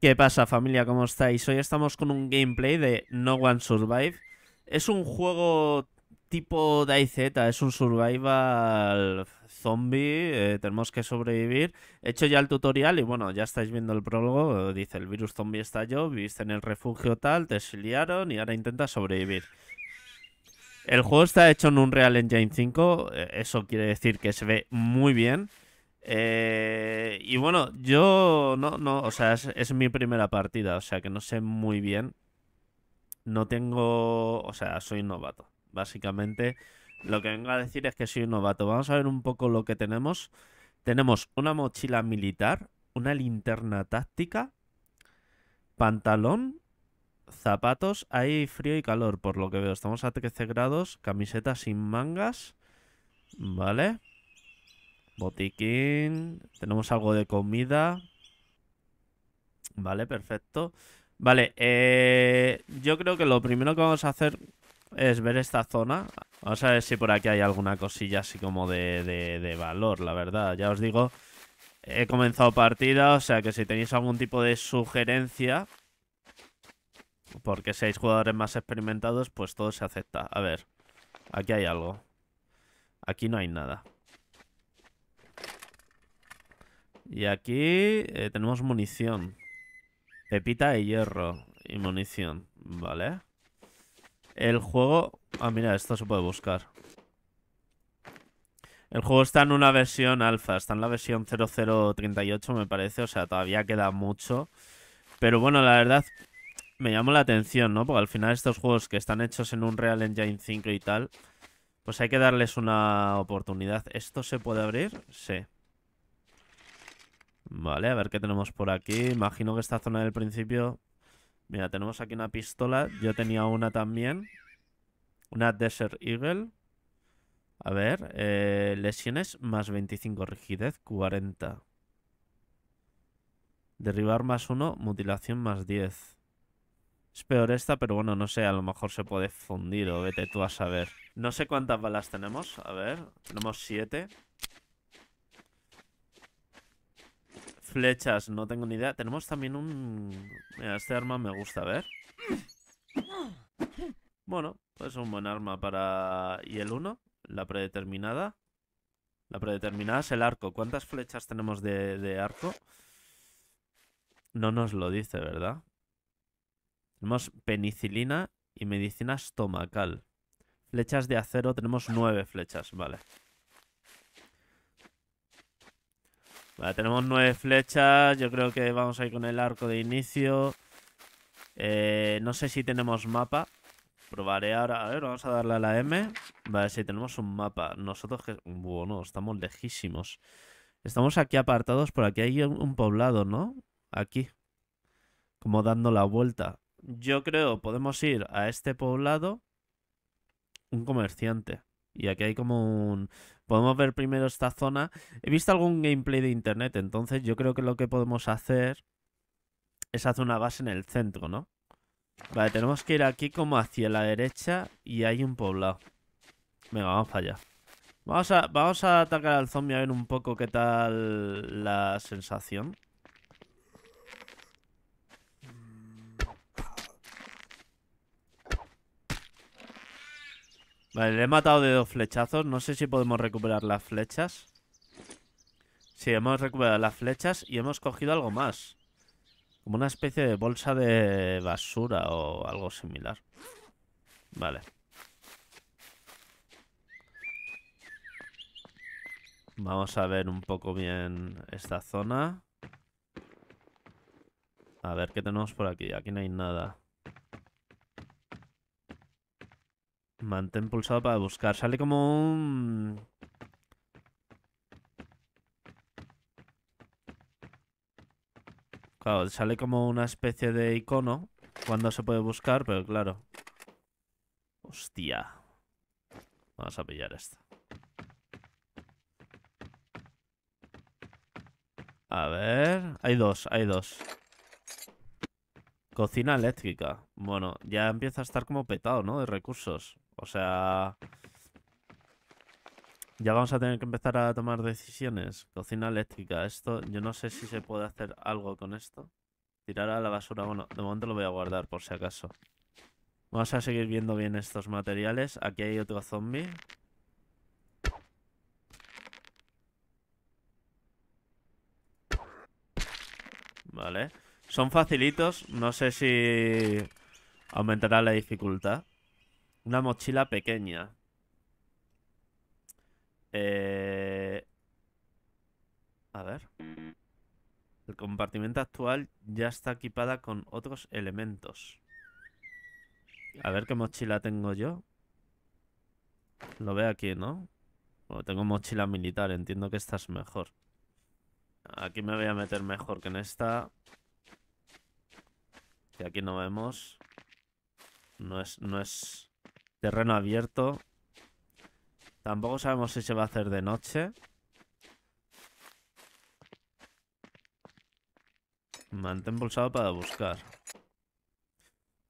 ¿Qué pasa familia? ¿Cómo estáis? Hoy estamos con un gameplay de No One Survive. Es un juego tipo DayZ, es un survival zombie, eh, tenemos que sobrevivir. He hecho ya el tutorial y bueno, ya estáis viendo el prólogo, dice el virus zombie estalló, viviste en el refugio tal, te exiliaron y ahora intenta sobrevivir. El juego está hecho en un Unreal Engine 5, eh, eso quiere decir que se ve muy bien. Eh, y bueno, yo no, no, o sea, es, mi primera partida, o sea que no sé muy bien. No tengo, o sea, soy novato. Básicamente, lo que vengo a decir es que soy novato. Vamos a ver un poco lo que tenemos. Tenemos una mochila militar, una linterna táctica, pantalón, zapatos. Hay frío y calor, por lo que veo. Estamos a 13 grados, camiseta sin mangas, ¿vale? Botiquín. Tenemos algo de comida. Vale, perfecto. Vale, eh, yo creo que lo primero que vamos a hacer es ver esta zona. Vamos a ver si por aquí hay alguna cosilla así como de, de valor, la verdad. Ya os digo, he comenzado partida, o sea que si tenéis algún tipo de sugerencia, porque seáis jugadores más experimentados, pues todo se acepta. A ver, aquí hay algo. Aquí no hay nada. Y aquí eh, tenemos munición. Pepita de hierro y munición. Vale. El juego... Ah, mira, esto se puede buscar. El juego está en una versión alfa, está en la versión 0038 me parece, o sea, todavía queda mucho. Pero bueno, la verdad me llamó la atención, ¿no? Porque al final estos juegos que están hechos en un Real Engine 5 y tal, pues hay que darles una oportunidad. ¿Esto se puede abrir? Sí. Vale, a ver qué tenemos por aquí. Imagino que esta zona del principio... Mira, tenemos aquí una pistola. Yo tenía una también. Una Desert Eagle. A ver, eh, lesiones más 25, rigidez 40. Derribar más 1, mutilación más 10. Es peor esta, pero bueno, no sé, a lo mejor se puede fundir o vete tú a saber. No sé cuántas balas tenemos, a ver, tenemos 7. Flechas, no tengo ni idea. Tenemos también un... Mira, este arma me gusta, a ver. Bueno, pues un buen arma para... ¿Y el 1? La predeterminada. La predeterminada es el arco. ¿Cuántas flechas tenemos de, de arco? No nos lo dice, ¿verdad? Tenemos penicilina y medicina estomacal. Flechas de acero, tenemos 9 flechas, vale. Vale, tenemos nueve flechas. Yo creo que vamos a ir con el arco de inicio. Eh, no sé si tenemos mapa. Probaré ahora. A ver, vamos a darle a la M. Vale, si tenemos un mapa. Nosotros que... Bueno, estamos lejísimos. Estamos aquí apartados. Por aquí hay un poblado, ¿no? Aquí. Como dando la vuelta. Yo creo, podemos ir a este poblado. Un comerciante. Y aquí hay como un podemos ver primero esta zona. He visto algún gameplay de internet, entonces yo creo que lo que podemos hacer es hacer una base en el centro, ¿no? Vale, tenemos que ir aquí como hacia la derecha y hay un poblado. Venga, vamos para allá. Vamos a, vamos a atacar al zombie a ver un poco qué tal la sensación. Vale, le he matado de dos flechazos. No sé si podemos recuperar las flechas. Sí, hemos recuperado las flechas y hemos cogido algo más. Como una especie de bolsa de basura o algo similar. Vale. Vamos a ver un poco bien esta zona. A ver qué tenemos por aquí. Aquí no hay nada. Mantén pulsado para buscar. Sale como un... Claro, sale como una especie de icono cuando se puede buscar, pero claro. Hostia. Vamos a pillar esto. A ver... Hay dos, hay dos. Cocina eléctrica. Bueno, ya empieza a estar como petado, ¿no? De recursos. O sea... Ya vamos a tener que empezar a tomar decisiones. Cocina eléctrica. Esto, yo no sé si se puede hacer algo con esto. Tirar a la basura. Bueno, de momento lo voy a guardar por si acaso. Vamos a seguir viendo bien estos materiales. Aquí hay otro zombie. Vale. Son facilitos. No sé si aumentará la dificultad. Una mochila pequeña. Eh, a ver. El compartimento actual ya está equipada con otros elementos. A ver qué mochila tengo yo. Lo veo aquí, ¿no? tengo mochila militar, entiendo que esta es mejor. Aquí me voy a meter mejor que en esta. y aquí no vemos. No es, no es terreno abierto. Tampoco sabemos si se va a hacer de noche. Mantén pulsado para buscar.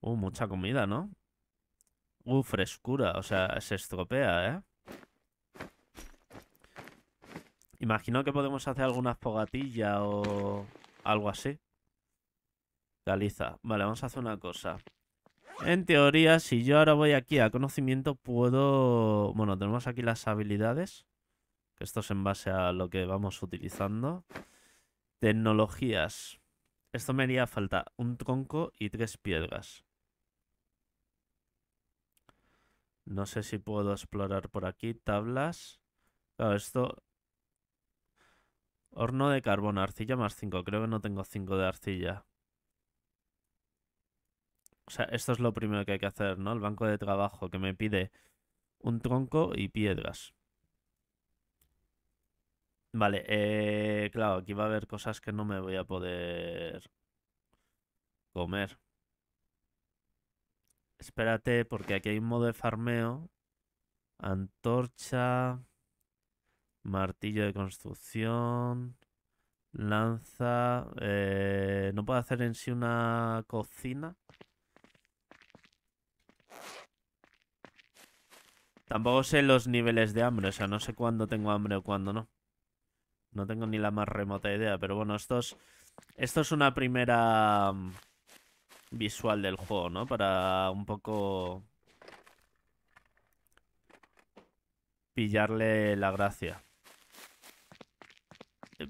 Uh, mucha comida, ¿no? Uh, frescura. O sea, se estropea, ¿eh? Imagino que podemos hacer alguna fogatilla o algo así. Caliza. Vale, vamos a hacer una cosa. En teoría, si yo ahora voy aquí a conocimiento, puedo... Bueno, tenemos aquí las habilidades. Que esto es en base a lo que vamos utilizando. Tecnologías. Esto me haría falta un tronco y tres piedras. No sé si puedo explorar por aquí. Tablas. Claro, esto... Horno de carbón, arcilla más 5. Creo que no tengo 5 de arcilla. O sea, esto es lo primero que hay que hacer, ¿no? El banco de trabajo que me pide un tronco y piedras. Vale, eh, claro, aquí va a haber cosas que no me voy a poder comer. Espérate, porque aquí hay un modo de farmeo. Antorcha, martillo de construcción, lanza. Eh, no puedo hacer en sí una cocina. Tampoco sé los niveles de hambre, o sea, no sé cuándo tengo hambre o cuándo no. No tengo ni la más remota idea, pero bueno, estos... Esto es una primera mm, visual del juego, ¿no? Para un poco pillarle la gracia.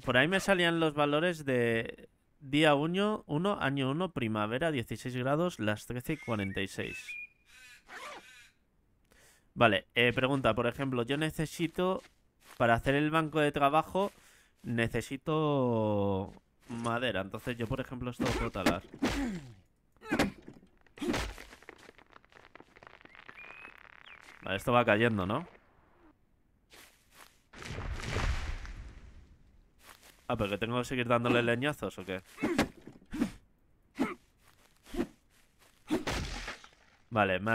Por ahí me salían los valores de día 1, 1 año 1, primavera, 16 grados, las 13 y 46. Vale, eh, pregunta, por ejemplo, yo necesito, para hacer el banco de trabajo, necesito madera. Entonces yo, por ejemplo, esto lo puedo talar. Vale, esto va cayendo, ¿no? Ah, pero que tengo que seguir dándole leñazos o qué? Vale, me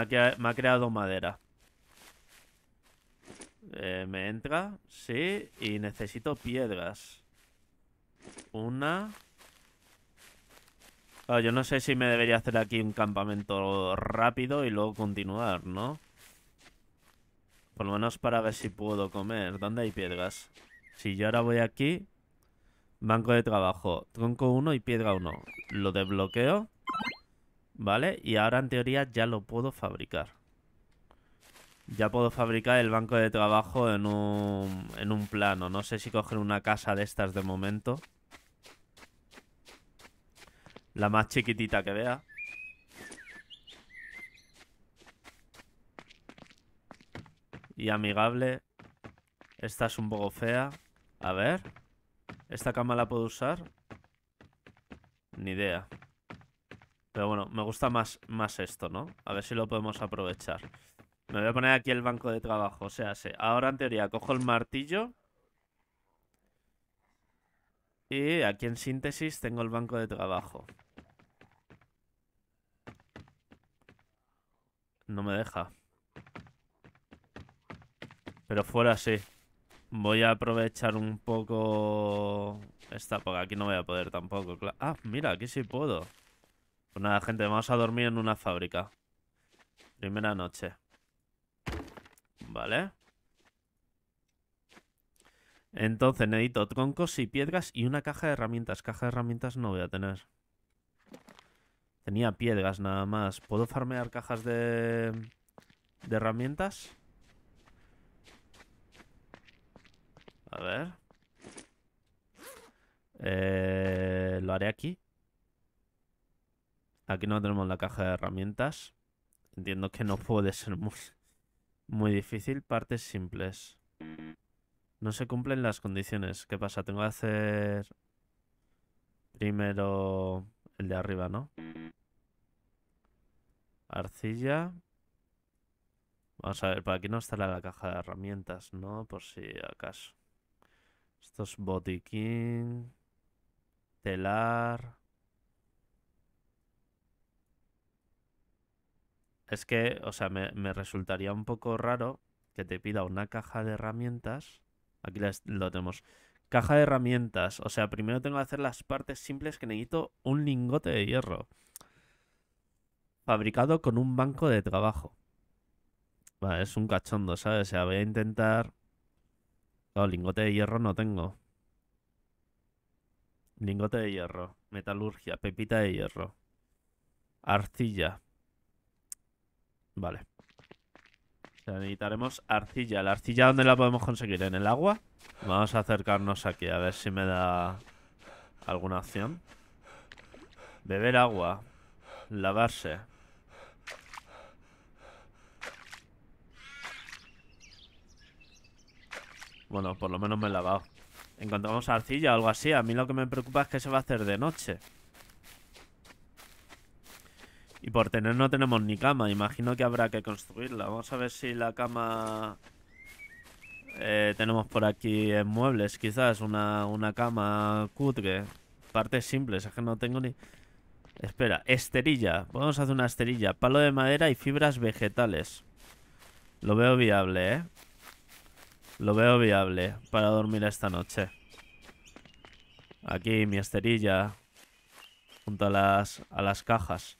ha creado madera. Eh, me entra, sí, y necesito piedras. Una. Ah, yo no sé si me debería hacer aquí un campamento rápido y luego continuar, ¿no? Por lo menos para ver si puedo comer. ¿Dónde hay piedras? Si yo ahora voy aquí... Banco de trabajo. Tronco 1 y piedra 1. Lo desbloqueo. ¿Vale? Y ahora en teoría ya lo puedo fabricar ya puedo fabricar el banco de trabajo en un, en un plano. No sé si coger una casa de estas de momento. La más chiquitita que vea. Y amigable. Esta es un poco fea. A ver. ¿Esta cama la puedo usar? Ni idea. Pero bueno, me gusta más, más esto, ¿no? A ver si lo podemos aprovechar. Me voy a poner aquí el banco de trabajo. O sea, sí. ahora en teoría cojo el martillo. Y aquí en síntesis tengo el banco de trabajo. No me deja. Pero fuera sí. Voy a aprovechar un poco... Esta, porque aquí no voy a poder tampoco. Ah, mira, aquí sí puedo. Pues nada, gente, vamos a dormir en una fábrica. Primera noche. Vale. Entonces necesito troncos y piedras y una caja de herramientas. Caja de herramientas no voy a tener. Tenía piedras nada más. ¿Puedo farmear cajas de... de herramientas? A ver. Eh, lo haré aquí. Aquí no tenemos la caja de herramientas. Entiendo que no puede ser muy... Muy difícil, partes simples. No se cumplen las condiciones. ¿Qué pasa? Tengo que hacer primero el de arriba, ¿no? Arcilla. Vamos a ver, por aquí no estará la caja de herramientas, ¿no? Por si acaso. Esto es botiquín. Telar. Es que, o sea, me, resultaría un poco raro que te pida una caja de herramientas. Aquí lo tenemos. Caja de herramientas. O sea, primero tengo que hacer las partes simples que necesito un lingote de hierro. Fabricado con un banco de trabajo. Vale, es un cachondo, ¿sabes? O sea, voy a intentar... Oh, lingote de hierro no tengo. Lingote de hierro. Metalurgia. Pepita de hierro. Arcilla. Vale. necesitaremos arcilla. ¿La arcilla dónde la podemos conseguir? ¿En el agua? Vamos a acercarnos aquí a ver si me da alguna opción. Beber agua. Lavarse. Bueno, por lo menos me he lavado. Encontramos arcilla o algo así. A mí lo que me preocupa es que se va a hacer de noche. Y por tener no tenemos ni cama, imagino que habrá que construirla. Vamos a ver si la cama... Eh, tenemos por aquí en muebles, quizás, una, cama cutre. Parte simple, es que no tengo ni... Espera, esterilla. Podemos hacer una esterilla. Palo de madera y fibras vegetales. Lo veo viable, ¿eh? Lo veo viable para dormir esta noche. Aquí mi esterilla. Junto a las, a las cajas.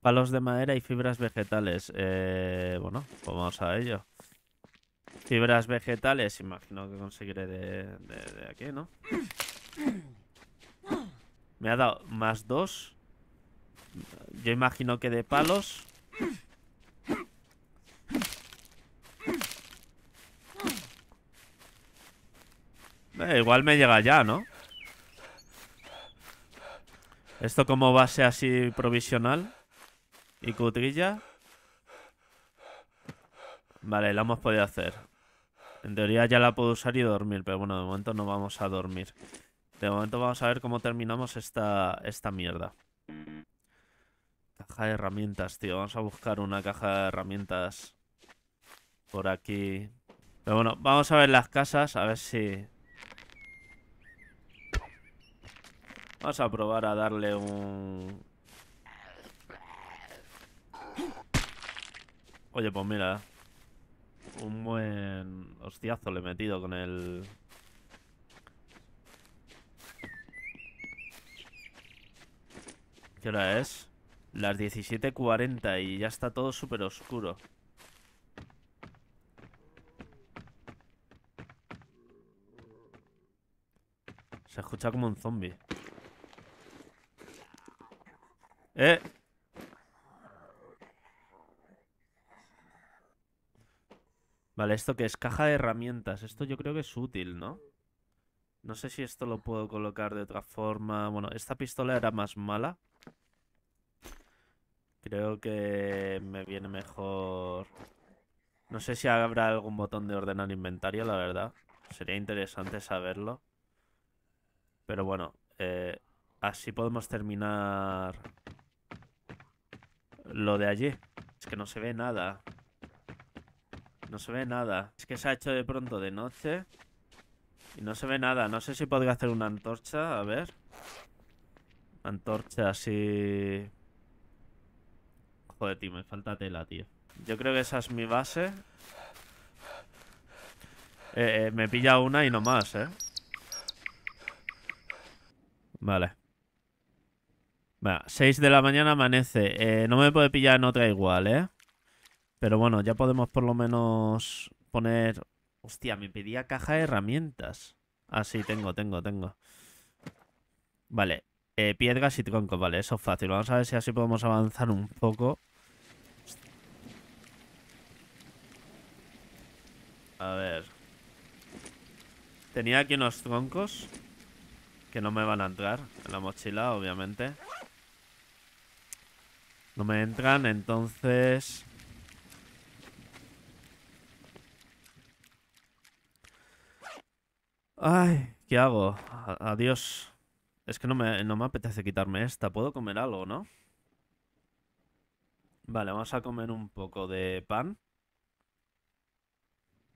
Palos de madera y fibras vegetales. Eh, bueno, pues vamos a ello. Fibras vegetales, imagino que conseguiré de, aquí, ¿no? Me ha dado más dos. Yo imagino que de palos. Eh, igual me llega ya, ¿no? Esto como base así provisional y cutrilla. Vale, la hemos podido hacer. En teoría ya la puedo usar y dormir, pero bueno, de momento no vamos a dormir. De momento vamos a ver cómo terminamos esta, esta mierda. Caja de herramientas, tío. Vamos a buscar una caja de herramientas por aquí. Pero bueno, vamos a ver las casas, a ver si... Vamos a probar a darle un... Oye, pues mira. Un buen hostiazo le he metido con el... ¿Qué hora es? Las 17.40 y ya está todo súper oscuro. Se escucha como un zombie. ¡Eh! Vale, esto que es caja de herramientas. Esto yo creo que es útil, ¿no? No sé si esto lo puedo colocar de otra forma. Bueno, esta pistola era más mala. Creo que me viene mejor... No sé si habrá algún botón de ordenar inventario, la verdad. Sería interesante saberlo. Pero bueno, eh, así podemos terminar lo de allí. Es que no se ve nada. No se ve nada. Es que se ha hecho de pronto de noche. Y no se ve nada. No sé si podría hacer una antorcha. A ver. Antorcha así... Joder, tío. Me falta tela, tío. Yo creo que esa es mi base. Eh, eh me pilla una y no más, ¿eh? Vale. 6 de la mañana amanece. Eh, no me puede pillar en otra igual, ¿eh? Pero bueno, ya podemos por lo menos poner... Hostia, me pedía caja de herramientas. Ah, sí, tengo, tengo, tengo. Vale. Eh, piedras y troncos, vale, eso es fácil. Vamos a ver si así podemos avanzar un poco. A ver. Tenía aquí unos troncos que no me van a entrar en la mochila, obviamente. No me entran, entonces Ay, ¿qué hago? Adiós. Es que no me, no me apetece quitarme esta. Puedo comer algo, ¿no? Vale, vamos a comer un poco de pan.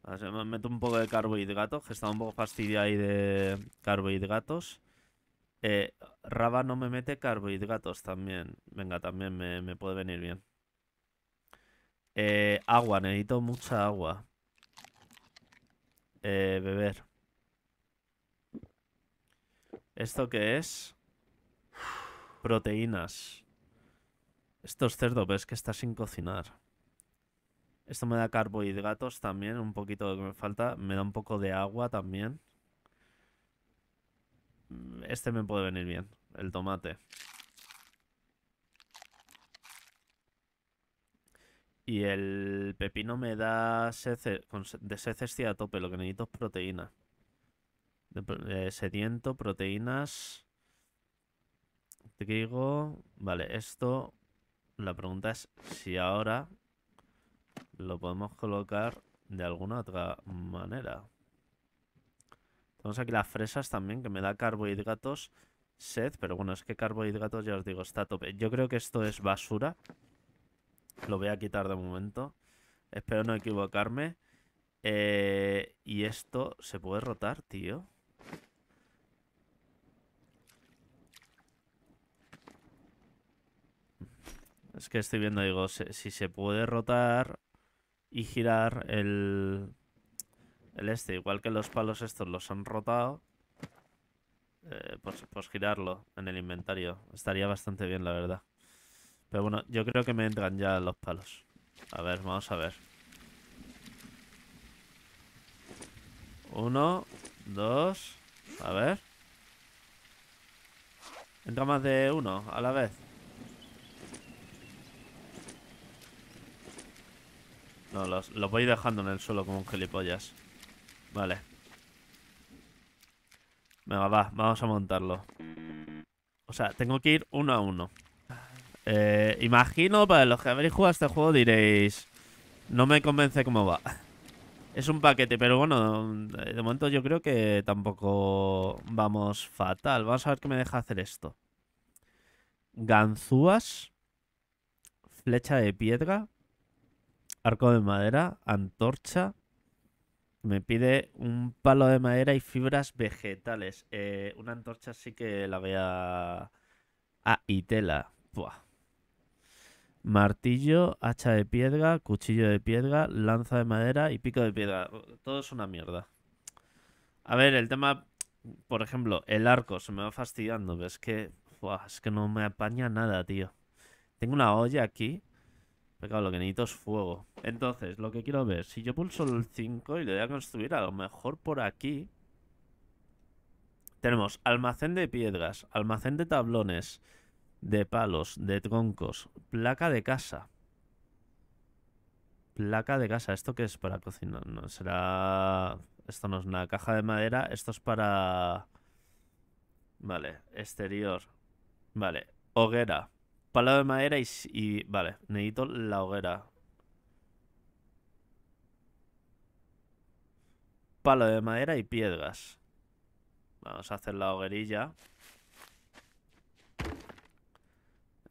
me meto un poco de carbohidratos, que estaba un poco fastidiado ahí de carbohidratos. Eh, Raba no me mete carbohidratos también. Venga, también me, puede venir bien. Eh, agua, necesito mucha agua. Eh, beber. ¿Esto qué es? Proteínas. Esto es cerdo, pero es que está sin cocinar. Esto me da carbohidratos también, un poquito de que me falta. Me da un poco de agua también. Este me puede venir bien, el tomate. Y el pepino me da de de estoy a tope, lo que necesito es proteína. Eh, sediento, proteínas, trigo. Vale, esto, la pregunta es si ahora lo podemos colocar de alguna otra manera. Tenemos aquí las fresas también, que me da carbohidratos, sed, pero bueno, es que carbohidratos ya os digo, está tope. Yo creo que esto es basura. Lo voy a quitar de momento. Espero no equivocarme. Eh, y esto se puede rotar, tío. Es que estoy viendo, digo, si se puede rotar y girar el, el este, igual que los palos estos los han rotado, eh, pues, pues girarlo en el inventario. Estaría bastante bien, la verdad. Pero bueno, yo creo que me entran ya los palos. A ver, vamos a ver. Uno, dos, a ver. Entra más de uno a la vez. No, los, voy dejando en el suelo como un gilipollas. Vale. Venga, va, vamos a montarlo. O sea, tengo que ir uno a uno. Eh, imagino, para los que habéis jugado este juego diréis... No me convence cómo va. Es un paquete, pero bueno, de momento yo creo que tampoco vamos fatal. Vamos a ver qué me deja hacer esto. Ganzúas. Flecha de piedra arco de madera, antorcha. Me pide un palo de madera y fibras vegetales. Eh, una antorcha sí que la vea. Ah, y tela. Martillo, hacha de piedra, cuchillo de piedra, lanza de madera y pico de piedra. Todo es una mierda. A ver, el tema, por ejemplo, el arco se me va fastidiando. Es que, es que no me apaña nada, tío. Tengo una olla aquí pero lo que necesito es fuego. Entonces, lo que quiero ver, si yo pulso el 5 y le voy a construir, a lo mejor por aquí... Tenemos almacén de piedras, almacén de tablones, de palos, de troncos, placa de casa. Placa de casa, ¿esto qué es para cocinar? No, será... Esto no es una caja de madera, esto es para... Vale, exterior. Vale, hoguera. Palo de madera y, Vale, necesito la hoguera. Palo de madera y piedras. Vamos a hacer la hoguerilla.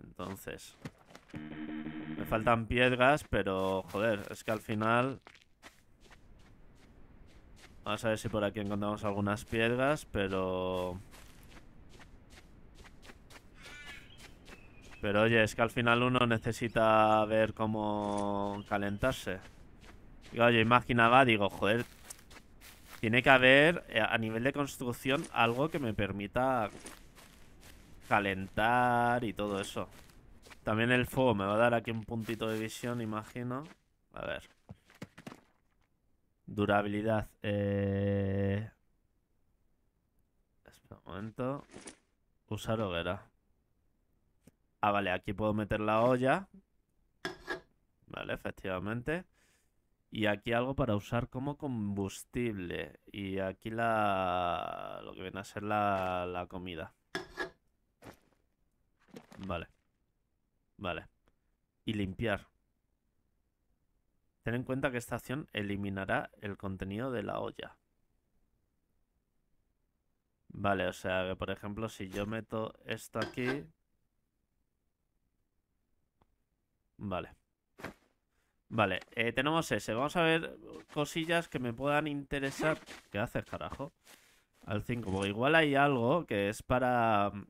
Entonces... Me faltan piedras, pero joder, es que al final... Vamos a ver si por aquí encontramos algunas piedras, pero... Pero oye, es que al final uno necesita ver cómo calentarse. Y, oye, imaginaba, digo, joder, tiene que haber eh, a nivel de construcción algo que me permita calentar y todo eso. También el fuego me va a dar aquí un puntito de visión, imagino. A ver. Durabilidad. Eh... Espera un momento. Usar hoguera. Ah, vale, aquí puedo meter la olla. Vale, efectivamente. Y aquí algo para usar como combustible. Y aquí la... lo que viene a ser la, la comida. Vale. Vale. Y limpiar. Ten en cuenta que esta acción eliminará el contenido de la olla. Vale, o sea que por ejemplo si yo meto esto aquí... Vale. Vale, eh, tenemos ese. Vamos a ver cosillas que me puedan interesar. ¿Qué haces, carajo? Al 5. Porque igual hay algo que es para... Mm,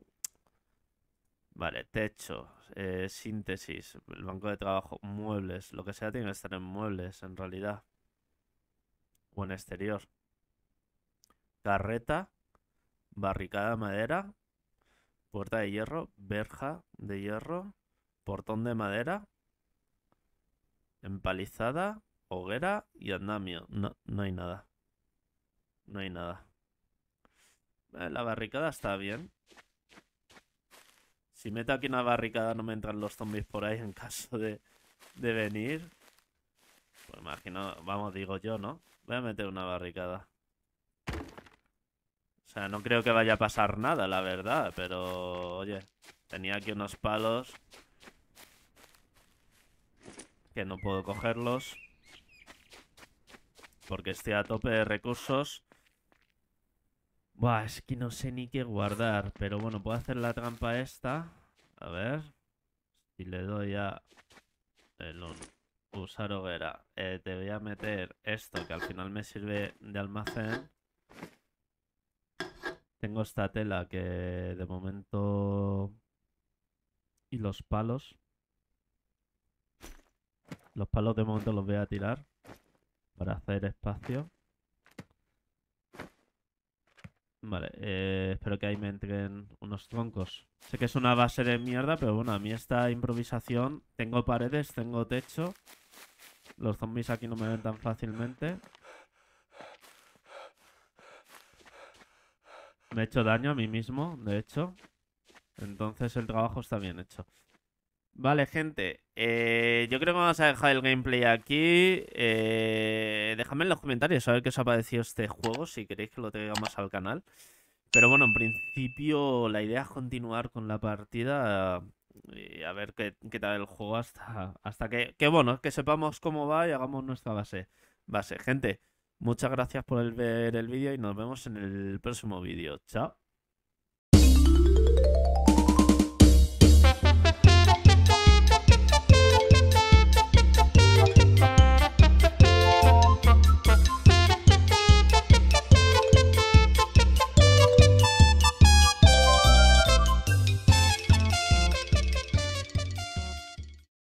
vale, techo, eh, síntesis, el banco de trabajo, muebles. Lo que sea tiene que estar en muebles, en realidad. O en exterior. Carreta, barricada de madera, puerta de hierro, verja de hierro, portón de madera, Empalizada, hoguera y andamio. No, hay nada. No hay nada. Eh, la barricada está bien. Si meto aquí una barricada no me entran los zombies por ahí en caso de, de venir. Pues imagino, vamos, digo yo, ¿no? Voy a meter una barricada. O sea, no creo que vaya a pasar nada, la verdad, pero... Oye, tenía aquí unos palos que no puedo cogerlos. Porque estoy a tope de recursos. Buah, es que no sé ni qué guardar. Pero bueno, puedo hacer la trampa esta. A ver. Si le doy a... El Usar hoguera. Eh, te voy a meter esto, que al final me sirve de almacén. Tengo esta tela que de momento... Y los palos. Los palos de momento los voy a tirar para hacer espacio. Vale, eh, espero que ahí me entren unos troncos. Sé que es una base de mierda, pero bueno, a mí esta improvisación... Tengo paredes, tengo techo. Los zombies aquí no me ven tan fácilmente. Me he hecho daño a mí mismo, de hecho. Entonces el trabajo está bien hecho. Vale, gente. Eh, yo creo que vamos a dejar el gameplay aquí. Eh, dejadme en los comentarios a ver qué os ha parecido este juego, si queréis que lo traigamos al canal. Pero bueno, en principio la idea es continuar con la partida y a ver qué, tal el juego hasta, hasta que, que, bueno, que sepamos cómo va y hagamos nuestra base. Base, gente. Muchas gracias por ver el vídeo y nos vemos en el próximo vídeo. Chao.